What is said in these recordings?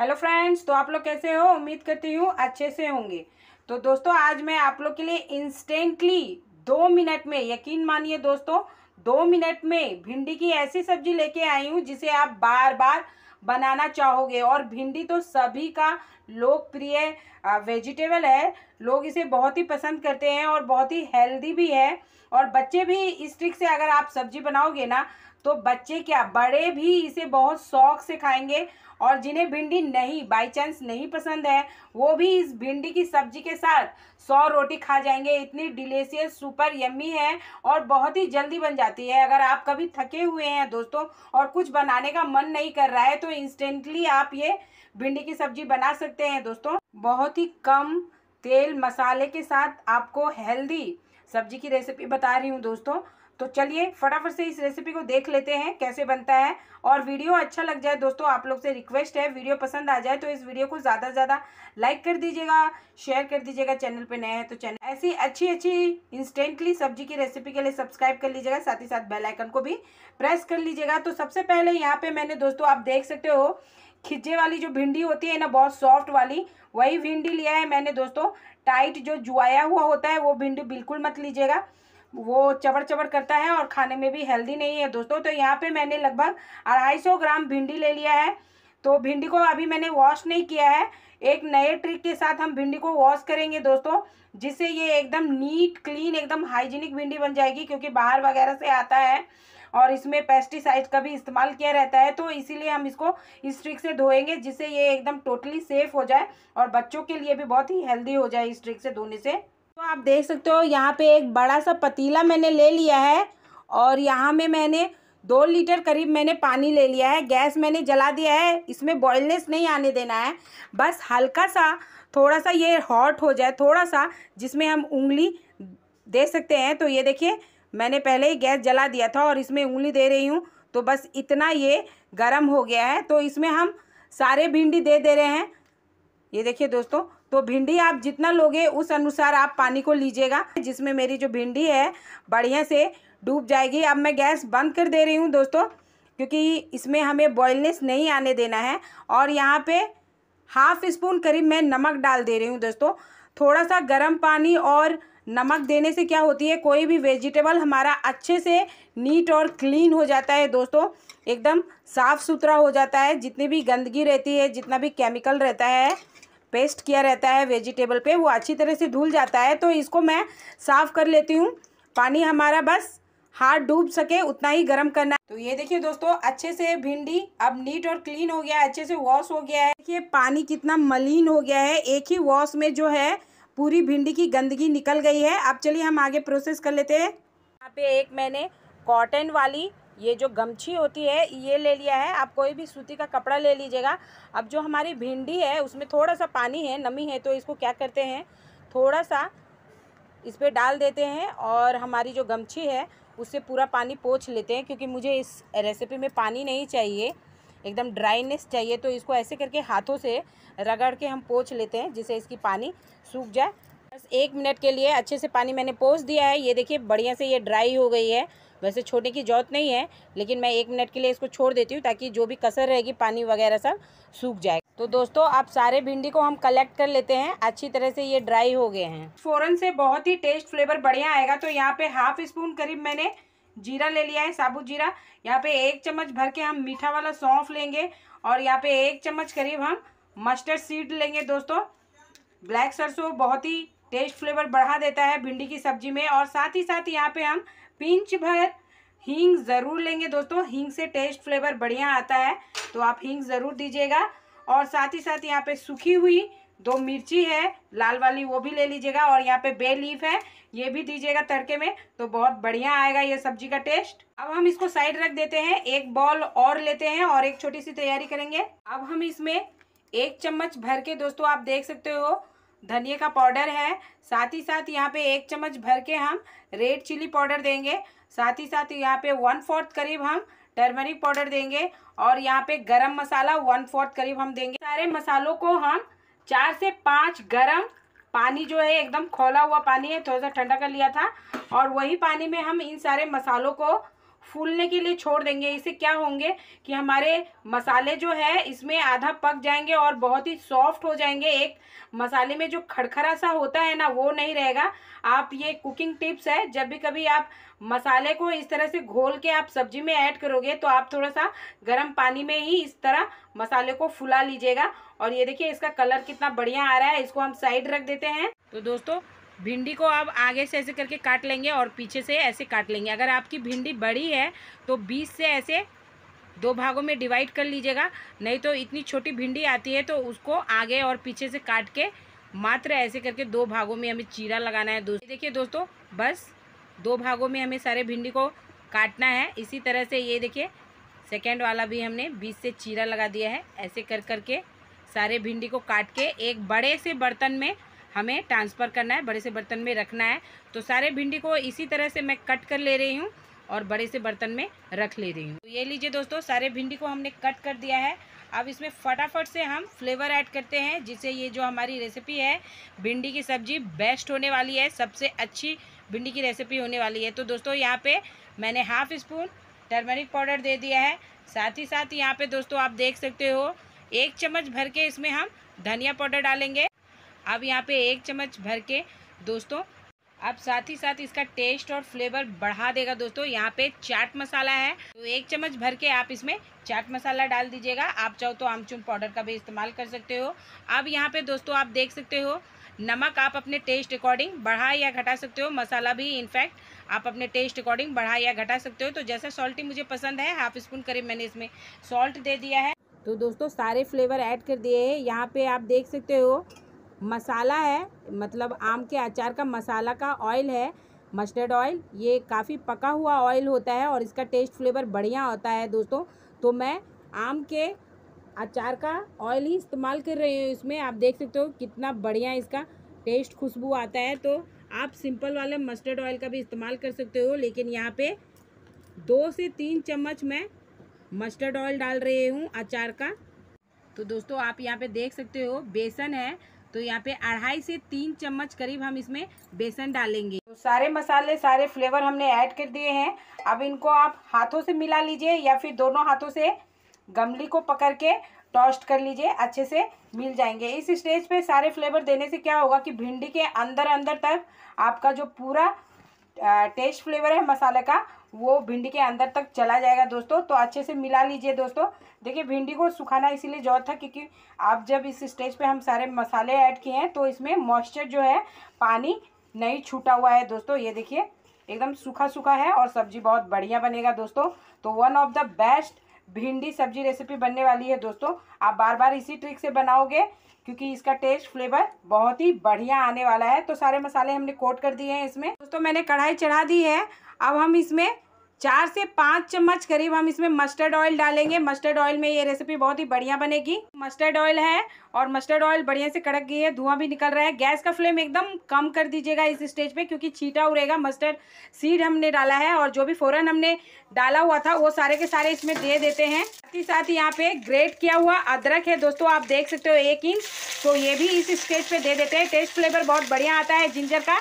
hello friends तो आप लोग कैसे हो उम्मीद करती हूँ अच्छे से होंगे तो दोस्तों आज मैं आप लोग के लिए इंस्टेंटली दो मिनट में यकीन मानिए दोस्तों दो मिनट में भिंडी की ऐसी सब्जी लेके आई हूँ जिसे आप बार बार बनाना चाहोगे और भिंडी तो सभी का लोकप्रिय वेजिटेबल है लोग इसे बहुत ही पसंद करते हैं और बहुत ही हेल्दी भी है और बच्चे भी इस ट्रिक से अगर आप सब्जी बनाओगे ना तो बच्चे क्या बड़े भी इसे बहुत शौक से खाएंगे और जिन्हें भिंडी नहीं बाई चांस नहीं पसंद है वो भी इस भिंडी की सब्जी के साथ सौ रोटी खा जाएंगे इतनी डिलेशियस सुपर यम्मी है और बहुत ही जल्दी बन जाती है अगर आप कभी थके हुए हैं दोस्तों और कुछ बनाने का मन नहीं कर रहा है तो इंस्टेंटली आप ये भिंडी की सब्जी बना सकते हैं दोस्तों बहुत ही कम तेल मसाले के साथ आपको हेल्दी सब्जी की रेसिपी बता रही हूँ दोस्तों तो चलिए फटाफट से इस रेसिपी को देख लेते हैं कैसे बनता है और वीडियो अच्छा लग जाए दोस्तों आप लोग से रिक्वेस्ट है वीडियो पसंद आ जाए तो इस वीडियो को ज़्यादा से ज़्यादा लाइक कर दीजिएगा शेयर कर दीजिएगा चैनल पर नए हैं तो चैनल ऐसी अच्छी अच्छी इंस्टेंटली सब्जी की रेसिपी के लिए सब्सक्राइब कर लीजिएगा साथ ही साथ बेलाइकन को भी प्रेस कर लीजिएगा तो सबसे पहले यहाँ पर मैंने दोस्तों आप देख सकते हो खिज्जे वाली जो भिंडी होती है ना बहुत सॉफ्ट वाली वही भिंडी लिया है मैंने दोस्तों टाइट जो जुआया हुआ होता है वो भिंडी बिल्कुल मत लीजिएगा वो चबड़ चबड़ करता है और खाने में भी हेल्दी नहीं है दोस्तों तो यहाँ पे मैंने लगभग अढ़ाई सौ ग्राम भिंडी ले लिया है तो भिंडी को अभी मैंने वॉश नहीं किया है एक नए ट्रिक के साथ हम भिंडी को वॉश करेंगे दोस्तों जिससे ये एकदम नीट क्लीन एकदम हाइजीनिक भिंडी बन जाएगी क्योंकि बाहर वगैरह से आता है और इसमें पेस्टिसाइड का भी इस्तेमाल किया रहता है तो इसीलिए हम इसको इस ट्रिक से धोएंगे जिससे ये एकदम टोटली सेफ हो जाए और बच्चों के लिए भी बहुत ही हेल्दी हो जाए इस ट्रिक से धोने से तो आप देख सकते हो यहाँ पे एक बड़ा सा पतीला मैंने ले लिया है और यहाँ में मैंने दो लीटर करीब मैंने पानी ले लिया है गैस मैंने जला दिया है इसमें बॉयलनेस नहीं आने देना है बस हल्का सा थोड़ा सा ये हॉट हो जाए थोड़ा सा जिसमें हम उंगली दे सकते हैं तो ये देखिए मैंने पहले ही गैस जला दिया था और इसमें उंगली दे रही हूँ तो बस इतना ये गर्म हो गया है तो इसमें हम सारे भिंडी दे दे रहे हैं ये देखिए दोस्तों तो भिंडी आप जितना लोगे उस अनुसार आप पानी को लीजिएगा जिसमें मेरी जो भिंडी है बढ़िया से डूब जाएगी अब मैं गैस बंद कर दे रही हूँ दोस्तों क्योंकि इसमें हमें बॉयलनेस नहीं आने देना है और यहाँ पे हाफ स्पून करीब मैं नमक डाल दे रही हूँ दोस्तों थोड़ा सा गर्म पानी और नमक देने से क्या होती है कोई भी वेजिटेबल हमारा अच्छे से नीट और क्लीन हो जाता है दोस्तों एकदम साफ़ सुथरा हो जाता है जितनी भी गंदगी रहती है जितना भी केमिकल रहता है पेस्ट किया रहता है वेजिटेबल पे वो अच्छी तरह से धुल जाता है तो इसको मैं साफ़ कर लेती हूँ पानी हमारा बस हाथ डूब सके उतना ही गर्म करना है तो ये देखिए दोस्तों अच्छे से भिंडी अब नीट और क्लीन हो गया है अच्छे से वॉश हो गया है देखिए पानी कितना मलिन हो गया है एक ही वॉश में जो है पूरी भिंडी की गंदगी निकल गई है अब चलिए हम आगे प्रोसेस कर लेते हैं यहाँ पे एक मैंने कॉटन वाली ये जो गमछी होती है ये ले लिया है आप कोई भी सूती का कपड़ा ले लीजिएगा अब जो हमारी भिंडी है उसमें थोड़ा सा पानी है नमी है तो इसको क्या करते हैं थोड़ा सा इस पर डाल देते हैं और हमारी जो गमछी है उससे पूरा पानी पोछ लेते हैं क्योंकि मुझे इस रेसिपी में पानी नहीं चाहिए एकदम ड्राइनेस चाहिए तो इसको ऐसे करके हाथों से रगड़ के हम पोछ लेते हैं जिससे इसकी पानी सूख जाए बस एक मिनट के लिए अच्छे से पानी मैंने पोछ दिया है ये देखिए बढ़िया से ये ड्राई हो गई है वैसे छोड़ने की जरूरत नहीं है लेकिन मैं एक मिनट के लिए इसको छोड़ देती हूँ ताकि जो भी कसर रहेगी पानी वगैरह सब सूख जाए तो दोस्तों आप सारे भिंडी को हम कलेक्ट कर लेते हैं अच्छी तरह से ये ड्राई हो गए हैं फ़ौरन से बहुत ही टेस्ट फ्लेवर बढ़िया आएगा तो यहाँ पे हाफ स्पून करीब मैंने जीरा ले लिया है साबुत जीरा यहाँ पे एक चम्मच भर के हम मीठा वाला सौंफ लेंगे और यहाँ पे एक चम्मच करीब हम मस्टर्ड सीड लेंगे दोस्तों ब्लैक सरसों बहुत ही टेस्ट फ्लेवर बढ़ा देता है भिंडी की सब्जी में और साथ ही साथ यहाँ पे हम पिंच भर हींग ज़रूर लेंगे दोस्तों हींग से टेस्ट फ्लेवर बढ़िया आता है तो आप हींग ज़रूर दीजिएगा और साथ ही साथ यहाँ पे सूखी हुई दो मिर्ची है लाल वाली वो भी ले लीजिएगा और यहाँ पे बे लीफ है ये भी दीजिएगा तड़के में तो बहुत बढ़िया आएगा ये सब्जी का टेस्ट अब हम इसको साइड रख देते हैं एक बॉल और लेते हैं और एक छोटी सी तैयारी करेंगे अब हम इसमें एक चम्मच भर के दोस्तों आप देख सकते हो धनिया का पाउडर है साथ ही साथ यहाँ पे एक चम्मच भर के हम रेड चिली पाउडर देंगे साथ ही साथ यहाँ पे वन फोर्थ करीब हम टर्मरिक पाउडर देंगे और यहाँ पे गरम मसाला वन फोर्थ करीब हम देंगे सारे मसालों को हम चार से पाँच गरम पानी जो है एकदम खोला हुआ पानी है थोड़ा सा ठंडा कर लिया था और वही पानी में हम इन सारे मसालों को फूलने के लिए छोड़ देंगे इसे क्या होंगे कि हमारे मसाले जो है इसमें आधा पक जाएंगे और बहुत ही सॉफ्ट हो जाएंगे एक मसाले में जो खड़खड़ा सा होता है ना वो नहीं रहेगा आप ये कुकिंग टिप्स है जब भी कभी आप मसाले को इस तरह से घोल के आप सब्जी में ऐड करोगे तो आप थोड़ा सा गर्म पानी में ही इस तरह मसाले को फुला लीजिएगा और ये देखिए इसका कलर कितना बढ़िया आ रहा है इसको हम साइड रख देते हैं तो दोस्तों भिंडी को आप आगे से ऐसे करके काट लेंगे और पीछे से ऐसे काट लेंगे अगर आपकी भिंडी बड़ी है तो बीस से ऐसे दो भागों में डिवाइड कर लीजिएगा नहीं तो इतनी छोटी भिंडी आती है तो उसको आगे और पीछे से काट के मात्र ऐसे करके दो भागों में हमें चीरा लगाना है दोस्तों देखिए दोस्तों बस दो भागों में हमें सारे भिंडी को काटना है इसी तरह से ये देखिए सेकेंड वाला भी हमने बीच से चीरा लगा दिया है ऐसे कर कर के सारे भिंडी को काट के एक बड़े से बर्तन में हमें ट्रांसफ़र करना है बड़े से बर्तन में रखना है तो सारे भिंडी को इसी तरह से मैं कट कर ले रही हूँ और बड़े से बर्तन में रख ले रही हूँ तो ये लीजिए दोस्तों सारे भिंडी को हमने कट कर दिया है अब इसमें फटाफट से हम फ्लेवर ऐड करते हैं जिससे ये जो हमारी रेसिपी है भिंडी की सब्ज़ी बेस्ट होने वाली है सबसे अच्छी भिंडी की रेसिपी होने वाली है तो दोस्तों यहाँ पे मैंने हाफ़ स्पून टर्मेरिक पाउडर दे दिया है साथ ही साथ यहाँ पे दोस्तों आप देख सकते हो एक चम्मच भर के इसमें हम धनिया पाउडर डालेंगे अब यहाँ पे एक चम्मच भर के दोस्तों अब साथ ही साथ इसका टेस्ट और फ्लेवर बढ़ा देगा दोस्तों यहाँ पे चाट मसाला है तो एक चम्मच भर के आप इसमें चाट मसाला डाल दीजिएगा आप चाहो तो आमचून पाउडर का भी इस्तेमाल कर सकते हो अब यहाँ पे दोस्तों आप देख सकते हो नमक आप अपने टेस्ट अकॉर्डिंग बढ़ा या घटा सकते हो मसाला भी इनफैक्ट आप अपने टेस्ट अकॉर्डिंग बढ़ा या घटा सकते हो तो जैसा सॉल्टी मुझे पसंद है हाफ स्पून करीब मैंने इसमें सॉल्ट दे दिया है तो दोस्तों सारे फ्लेवर ऐड कर दिए हैं यहाँ पे आप देख सकते हो मसाला है मतलब आम के अचार का मसाला का ऑयल है मस्टर्ड ऑयल ये काफ़ी पका हुआ ऑयल होता है और इसका टेस्ट फ्लेवर बढ़िया होता है दोस्तों तो मैं आम के अचार का ऑयल ही इस्तेमाल कर रही हूँ इसमें आप देख सकते हो कितना बढ़िया इसका टेस्ट खुशबू आता है तो आप सिंपल वाले मस्टर्ड ऑयल का भी इस्तेमाल कर सकते हो लेकिन यहाँ पे दो से तीन चम्मच मैं मस्टर्ड ऑयल डाल रही हूँ अचार का तो दोस्तों आप यहाँ पे देख सकते हो बेसन है तो यहाँ पे अढ़ाई से तीन चम्मच करीब हम इसमें बेसन डालेंगे तो सारे मसाले सारे फ्लेवर हमने ऐड कर दिए हैं अब इनको आप हाथों से मिला लीजिए या फिर दोनों हाथों से गमली को पकड़ के टॉस्ट कर लीजिए अच्छे से मिल जाएंगे इस स्टेज पे सारे फ्लेवर देने से क्या होगा कि भिंडी के अंदर अंदर तक आपका जो पूरा टेस्ट फ्लेवर है मसाले का वो भिंडी के अंदर तक चला जाएगा दोस्तों तो अच्छे से मिला लीजिए दोस्तों देखिए भिंडी को सुखाना इसीलिए जरूरत था क्योंकि आप जब इस स्टेज पे हम सारे मसाले ऐड किए हैं तो इसमें मॉइस्चर जो है पानी नहीं छूटा हुआ है दोस्तों ये देखिए एकदम सूखा सूखा है और सब्जी बहुत बढ़िया बनेगा दोस्तों तो वन ऑफ द बेस्ट भिंडी सब्जी रेसिपी बनने वाली है दोस्तों आप बार बार इसी ट्रिक से बनाओगे क्योंकि इसका टेस्ट फ्लेवर बहुत ही बढ़िया आने वाला है तो सारे मसाले हमने कोट कर दिए हैं इसमें दोस्तों मैंने कढ़ाई चढ़ा दी है अब हम इसमें चार से पाँच चम्मच करीब हम इसमें मस्टर्ड ऑयल डालेंगे मस्टर्ड ऑयल में ये रेसिपी बहुत ही बढ़िया बनेगी मस्टर्ड ऑयल है और मस्टर्ड ऑयल बढ़िया से कड़क गई है धुआं भी निकल रहा है गैस का फ्लेम एकदम कम कर दीजिएगा इस स्टेज पे क्योंकि छीटा उड़ेगा मस्टर्ड सीड हमने डाला है और जो भी फ़ौरन हमने डाला हुआ था वो सारे के सारे इसमें दे देते हैं साथ ही साथ यहाँ पे ग्रेट किया हुआ अदरक है दोस्तों आप देख सकते हो एक इंच तो ये भी इस स्टेज पर दे देते हैं टेस्ट फ्लेवर बहुत बढ़िया आता है जिंजर का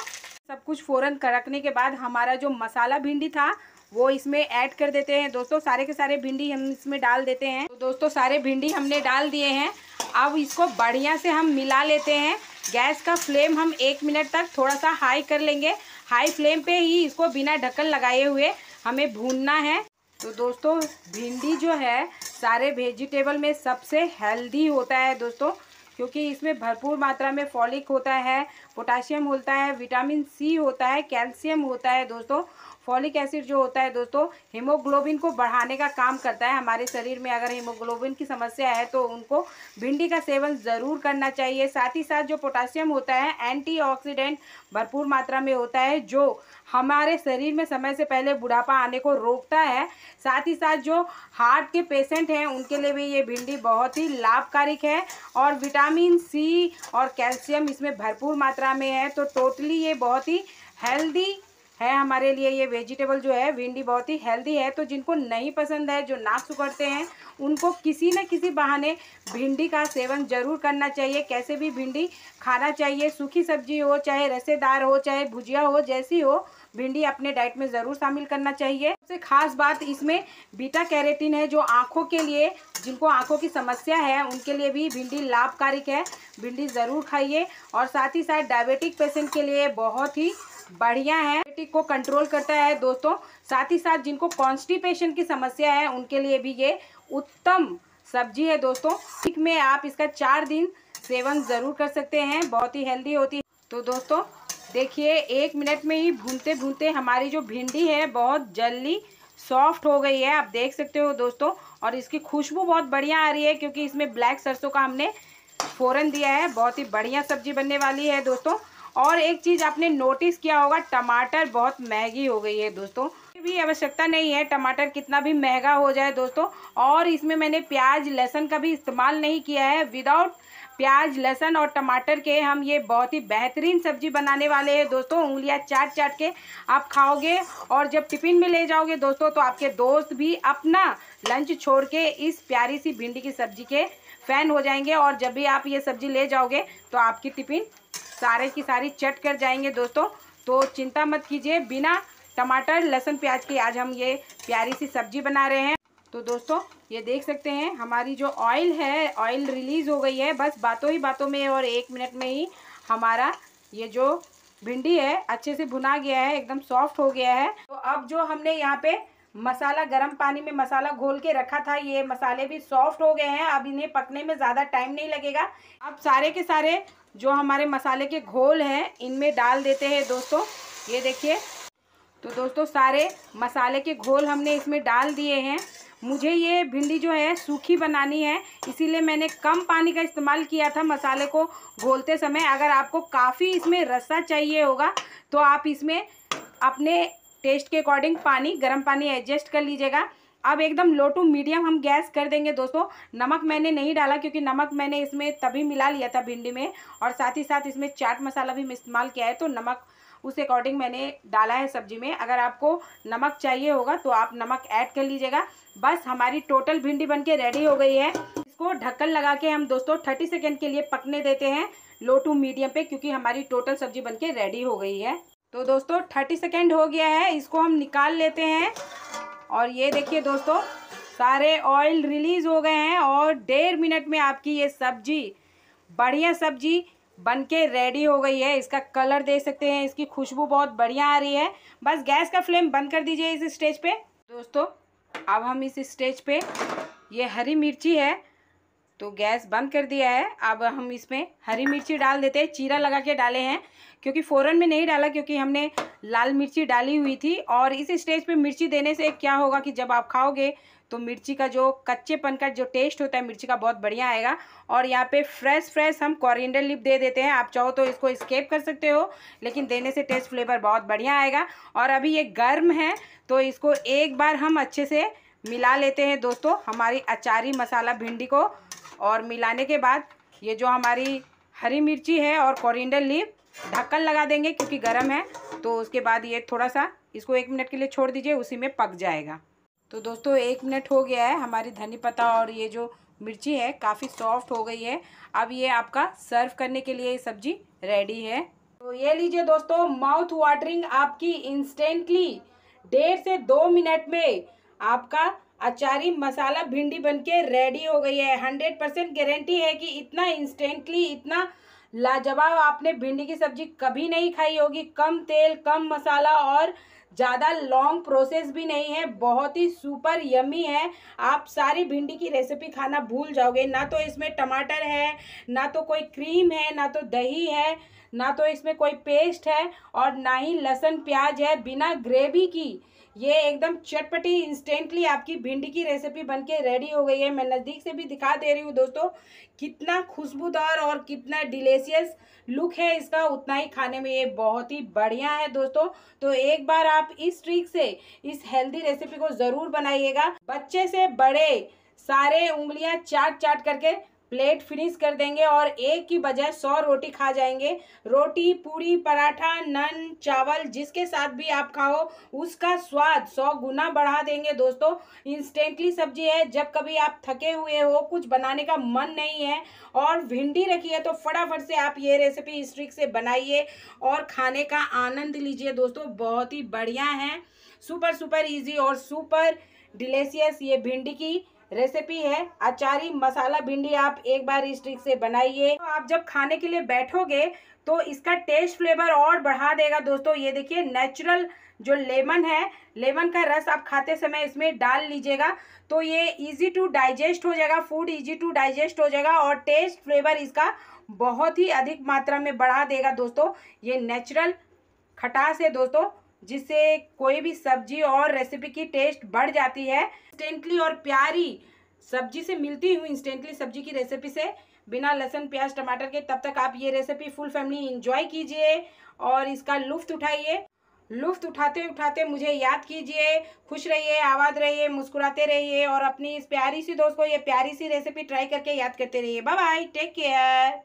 सब कुछ फ़ौरन करकने के बाद हमारा जो मसाला भिंडी था वो इसमें ऐड कर देते हैं दोस्तों सारे के सारे भिंडी हम इसमें डाल देते हैं तो दोस्तों सारे भिंडी हमने डाल दिए हैं अब इसको बढ़िया से हम मिला लेते हैं गैस का फ्लेम हम एक मिनट तक थोड़ा सा हाई कर लेंगे हाई फ्लेम पे ही इसको बिना ढक्कन लगाए हुए हमें भूनना है तो दोस्तों भिंडी जो है सारे वेजिटेबल में सबसे हेल्दी होता है दोस्तों क्योंकि इसमें भरपूर मात्रा में फॉलिक होता है पोटाशियम होता है विटामिन सी होता है कैल्शियम होता है दोस्तों फॉलिक एसिड जो होता है दोस्तों हीमोग्लोबिन को बढ़ाने का काम करता है हमारे शरीर में अगर हीमोग्लोबिन की समस्या है तो उनको भिंडी का सेवन ज़रूर करना चाहिए साथ ही साथ जो पोटासियम होता है एंटीऑक्सीडेंट भरपूर मात्रा में होता है जो हमारे शरीर में समय से पहले बुढ़ापा आने को रोकता है साथ ही साथ जो हार्ट के पेशेंट हैं उनके लिए भी ये भिंडी बहुत ही लाभकारिक है और विटामिन सी और कैल्शियम इसमें भरपूर मात्रा में है तो टोटली ये बहुत ही हेल्दी है हमारे लिए ये वेजिटेबल जो है भिंडी बहुत ही हेल्दी है तो जिनको नहीं पसंद है जो नाक सुखड़ते हैं उनको किसी न किसी बहाने भिंडी का सेवन ज़रूर करना चाहिए कैसे भी भिंडी खाना चाहिए सूखी सब्जी हो चाहे रसेदार हो चाहे भुजिया हो जैसी हो भिंडी अपने डाइट में ज़रूर शामिल करना चाहिए सबसे खास बात इसमें बीटा कैरेटिन है जो आँखों के लिए जिनको आँखों की समस्या है उनके लिए भी भिंडी लाभकारिक है भिंडी ज़रूर खाइए और साथ ही साथ डायबिटिक पेशेंट के लिए बहुत ही बढ़िया है पेटिक को कंट्रोल करता है दोस्तों साथ ही साथ जिनको कॉन्स्टिपेशन की समस्या है उनके लिए भी ये उत्तम सब्जी है दोस्तों ठीक में आप इसका चार दिन सेवन ज़रूर कर सकते हैं बहुत ही हेल्दी होती है तो दोस्तों देखिए एक मिनट में ही भूनते भूनते हमारी जो भिंडी है बहुत जल्दी सॉफ्ट हो गई है आप देख सकते हो दोस्तों और इसकी खुशबू बहुत बढ़िया आ रही है क्योंकि इसमें ब्लैक सरसों का हमने फ़ोरन दिया है बहुत ही बढ़िया सब्जी बनने वाली है दोस्तों और एक चीज़ आपने नोटिस किया होगा टमाटर बहुत महंगी हो गई है दोस्तों भी आवश्यकता नहीं है टमाटर कितना भी महंगा हो जाए दोस्तों और इसमें मैंने प्याज लहसन का भी इस्तेमाल नहीं किया है विदाउट प्याज लहसन और टमाटर के हम ये बहुत ही बेहतरीन सब्जी बनाने वाले हैं दोस्तों उंगलियां चाट चाट के आप खाओगे और जब टिफ़िन में ले जाओगे दोस्तों तो आपके दोस्त भी अपना लंच छोड़ के इस प्यारी सी भिंडी की सब्जी के फ़ैन हो जाएंगे और जब भी आप ये सब्जी ले जाओगे तो आपकी टिफ़िन सारे की सारी चट कर जाएंगे दोस्तों तो चिंता मत कीजिए बिना टमाटर लहसुन प्याज की आज हम ये प्यारी सी सब्जी बना रहे हैं तो दोस्तों ये देख सकते हैं हमारी जो ऑयल है ऑयल रिलीज़ हो गई है बस बातों ही बातों में और एक मिनट में ही हमारा ये जो भिंडी है अच्छे से भुना गया है एकदम सॉफ्ट हो गया है तो अब जो हमने यहाँ पे मसाला गर्म पानी में मसाला घोल के रखा था ये मसाले भी सॉफ्ट हो गए हैं अब इन्हें पकने में ज़्यादा टाइम नहीं लगेगा अब सारे के सारे जो हमारे मसाले के घोल हैं इनमें डाल देते हैं दोस्तों ये देखिए तो दोस्तों सारे मसाले के घोल हमने इसमें डाल दिए हैं मुझे ये भिंडी जो है सूखी बनानी है इसीलिए मैंने कम पानी का इस्तेमाल किया था मसाले को घोलते समय अगर आपको काफ़ी इसमें रस्सा चाहिए होगा तो आप इसमें अपने टेस्ट के अकॉर्डिंग पानी गर्म पानी एडजस्ट कर लीजिएगा अब एकदम लो टू मीडियम हम गैस कर देंगे दोस्तों नमक मैंने नहीं डाला क्योंकि नमक मैंने इसमें तभी मिला लिया था भिंडी में और साथ ही साथ इसमें चाट मसाला भी इस्तेमाल किया है तो नमक उस अकॉर्डिंग मैंने डाला है सब्जी में अगर आपको नमक चाहिए होगा तो आप नमक ऐड कर लीजिएगा बस हमारी टोटल भिंडी बनके रेडी हो गई है इसको ढक्कन लगा के हम दोस्तों थर्टी सेकेंड के लिए पकने देते हैं लो टू मीडियम पे क्योंकि हमारी टोटल सब्जी बनके रेडी हो गई है तो दोस्तों थर्टी सेकेंड हो गया है इसको हम निकाल लेते हैं और ये देखिए दोस्तों सारे ऑयल रिलीज़ हो गए हैं और डेढ़ मिनट में आपकी ये सब्जी बढ़िया सब्जी बन के रेडी हो गई है इसका कलर देख सकते हैं इसकी खुशबू बहुत बढ़िया आ रही है बस गैस का फ्लेम बंद कर दीजिए इस स्टेज पे दोस्तों अब हम इस स्टेज पे ये हरी मिर्ची है तो गैस बंद कर दिया है अब हम इसमें हरी मिर्ची डाल देते हैं चीरा लगा के डाले हैं क्योंकि फ़ौरन में नहीं डाला क्योंकि हमने लाल मिर्ची डाली हुई थी और इस स्टेज पे मिर्ची देने से क्या होगा कि जब आप खाओगे तो मिर्ची का जो कच्चेपन का जो टेस्ट होता है मिर्ची का बहुत बढ़िया आएगा और यहाँ पे फ्रेश फ्रेश हम कॉरिएंडर लिप दे देते हैं आप चाहो तो इसको स्केप कर सकते हो लेकिन देने से टेस्ट फ्लेवर बहुत बढ़िया आएगा और अभी ये गर्म है तो इसको एक बार हम अच्छे से मिला लेते हैं दोस्तों हमारी अचारी मसाला भिंडी को और मिलाने के बाद ये जो हमारी हरी मिर्ची है और कोरिंडल लीव ढक्कन लगा देंगे क्योंकि गर्म है तो उसके बाद ये थोड़ा सा इसको एक मिनट के लिए छोड़ दीजिए उसी में पक जाएगा तो दोस्तों एक मिनट हो गया है हमारी धनी पत्ता और ये जो मिर्ची है काफ़ी सॉफ्ट हो गई है अब ये आपका सर्व करने के लिए ये सब्जी रेडी है तो ये लीजिए दोस्तों माउथ वाटरिंग आपकी इंस्टेंटली डेढ़ से दो मिनट में आपका अचारी मसाला भिंडी बनके रेडी हो गई है हंड्रेड परसेंट गारंटी है कि इतना इंस्टेंटली इतना लाजवाब आपने भिंडी की सब्जी कभी नहीं खाई होगी कम तेल कम मसाला और ज़्यादा लॉन्ग प्रोसेस भी नहीं है बहुत ही सुपर यमी है आप सारी भिंडी की रेसिपी खाना भूल जाओगे ना तो इसमें टमाटर है ना तो कोई क्रीम है ना तो दही है ना तो इसमें कोई पेस्ट है और ना ही लहसुन प्याज है बिना ग्रेवी की ये एकदम चटपटी इंस्टेंटली आपकी भिंडी की रेसिपी बनके रेडी हो गई है मैं नज़दीक से भी दिखा दे रही हूँ दोस्तों कितना खुशबूदार और कितना डिलेशियस लुक है इसका उतना ही खाने में ये बहुत ही बढ़िया है दोस्तों तो एक बार आप इस ट्रिक से इस हेल्दी रेसिपी को ज़रूर बनाइएगा बच्चे से बड़े सारे उंगलियां चाट चाट करके प्लेट फिनिश कर देंगे और एक की बजाय सौ रोटी खा जाएंगे रोटी पूरी पराठा नन चावल जिसके साथ भी आप खाओ उसका स्वाद सौ गुना बढ़ा देंगे दोस्तों इंस्टेंटली सब्जी है जब कभी आप थके हुए हो कुछ बनाने का मन नहीं है और भिंडी रखी है तो फटाफट से आप ये रेसिपी स्ट्रिक से बनाइए और खाने का आनंद लीजिए दोस्तों बहुत ही बढ़िया है सुपर सुपर इजी और सुपर डिलेशियस ये भिंडी की रेसिपी है अचारी मसाला भिंडी आप एक बार इस ट्रिक से बनाइए तो आप जब खाने के लिए बैठोगे तो इसका टेस्ट फ्लेवर और बढ़ा देगा दोस्तों ये देखिए नेचुरल जो लेमन है लेमन का रस आप खाते समय इसमें डाल लीजिएगा तो ये इजी टू डाइजेस्ट हो जाएगा फूड इजी टू डाइजेस्ट हो जाएगा और टेस्ट फ्लेवर इसका बहुत ही अधिक मात्रा में बढ़ा देगा दोस्तों ये नेचुरल खटास है दोस्तों जिससे कोई भी सब्जी और रेसिपी की टेस्ट बढ़ जाती है इंस्टेंटली और प्यारी सब्जी से मिलती हुई इंस्टेंटली सब्जी की रेसिपी से बिना लहसुन प्याज टमाटर के तब तक आप ये रेसिपी फुल फैमिली इंजॉय कीजिए और इसका लुफ्त उठाइए लुफ्त उठाते उठाते मुझे याद कीजिए खुश रहिए आवाज रहिए मुस्कुराते रहिए और अपनी इस प्यारी सी दोस्त को ये प्यारी सी रेसिपी ट्राई करके याद करते रहिए बाय बाय टेक केयर